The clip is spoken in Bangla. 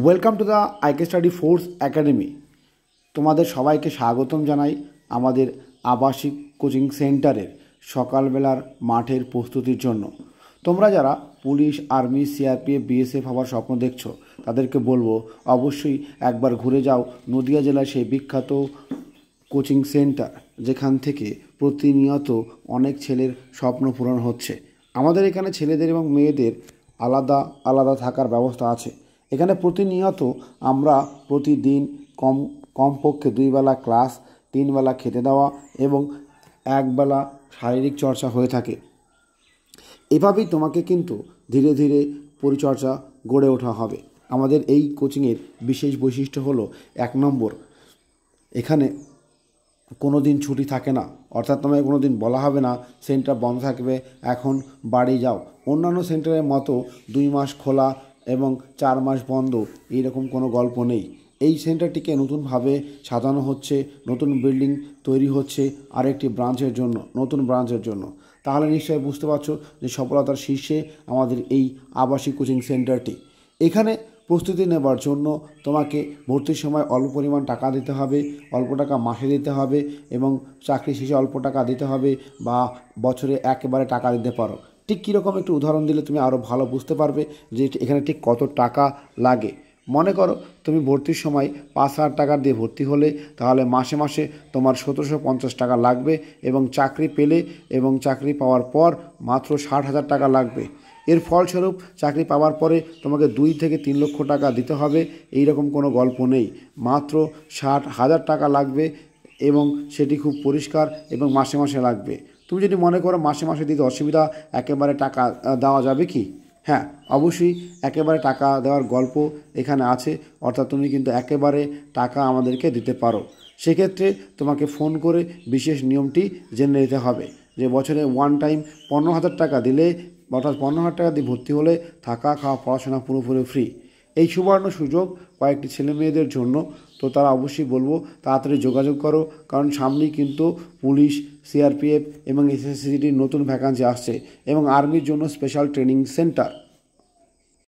welcome to the IK study force academy তোমাদের সবাইকে স্বাগতম জানাই আমাদের আবাসিক কোচিং সেন্টারের সকালবেলার মাঠের প্রস্তুতির জন্য তোমরা যারা পুলিশ আর্মি সিআরপিএফ বিএসএফ হওয়ার স্বপ্ন দেখছো তাদেরকে বলবো অবশ্যই একবার ঘুরে যাও নদিয়া জেলার সেই বিখ্যাত কোচিং সেন্টার যেখান থেকে প্রতিনিয়ত অনেক ছেলের স্বপ্ন পূরণ হচ্ছে আমাদের এখানে ছেলেদের এবং মেয়েদের আলাদা আলাদা থাকার ব্যবস্থা আছে এখানে প্রতিনিয়ত আমরা প্রতিদিন কম কমপক্ষে দুইবেলা ক্লাস তিনবেলা খেতে দেওয়া এবং একবেলা শারীরিক চর্চা হয়ে থাকে এভাবেই তোমাকে কিন্তু ধীরে ধীরে পরিচর্যা গড়ে ওঠা হবে আমাদের এই কোচিংয়ের বিশেষ বৈশিষ্ট্য হলো এক নম্বর এখানে কোনো দিন ছুটি থাকে না অর্থাৎ তোমায় কোনো দিন বলা হবে না সেন্টার বন্ধ থাকবে এখন বাড়ি যাও অন্যান্য সেন্টারের মতো দুই মাস খোলা এবং চার মাস বন্ধ এইরকম কোনো গল্প নেই এই সেন্টারটিকে নতুনভাবে সাজানো হচ্ছে নতুন বিল্ডিং তৈরি হচ্ছে আরেকটি ব্রাঞ্চের জন্য নতুন ব্রাঞ্চের জন্য তাহলে নিশ্চয়ই বুঝতে পারছো যে সফলতার শীর্ষে আমাদের এই আবাসিক কোচিং সেন্টারটি এখানে প্রস্তুতি নেবার জন্য তোমাকে ভর্তির সময় অল্প পরিমাণ টাকা দিতে হবে অল্প টাকা মাসে দিতে হবে এবং চাকরি শেষে অল্প টাকা দিতে হবে বা বছরে একেবারে টাকা দিতে পারো ঠিক কীরকম একটু উদাহরণ দিলে তুমি আরও ভালো বুঝতে পারবে যে এখানে ঠিক কত টাকা লাগে মনে করো তুমি ভর্তির সময় পাঁচ হাজার টাকা দিয়ে ভর্তি হলে তাহলে মাসে মাসে তোমার সতেরোশো পঞ্চাশ টাকা লাগবে এবং চাকরি পেলে এবং চাকরি পাওয়ার পর মাত্র ষাট হাজার টাকা লাগবে এর ফলস্বরূপ চাকরি পাওয়ার পরে তোমাকে দুই থেকে তিন লক্ষ টাকা দিতে হবে এই রকম কোনো গল্প নেই মাত্র ষাট হাজার টাকা লাগবে এবং সেটি খুব পরিষ্কার এবং মাসে মাসে লাগবে তুমি যদি মনে করো মাসে মাসে দিতে অসুবিধা একেবারে টাকা দেওয়া যাবে কি হ্যাঁ অবশ্যই একেবারে টাকা দেওয়ার গল্প এখানে আছে অর্থাৎ তুমি কিন্তু একেবারে টাকা আমাদেরকে দিতে পারো সেক্ষেত্রে তোমাকে ফোন করে বিশেষ নিয়মটি জেনে নিতে হবে যে বছরে ওয়ান টাইম পনেরো হাজার টাকা দিলে অর্থাৎ পনেরো হাজার টাকা দিয়ে ভর্তি হলে থাকা খাওয়া পড়াশোনা পুরোপুরি ফ্রি এই সুবর্ণ সুযোগ কয়েকটি ছেলে মেয়েদের জন্য তো তারা অবশ্যই বলবো তাড়াতাড়ি যোগাযোগ করো কারণ সামনেই কিন্তু পুলিশ সিআরপিএফ এবং এসএসসিটির নতুন ভ্যাকান্সি আসছে এবং আর্মির জন্য স্পেশাল ট্রেনিং সেন্টার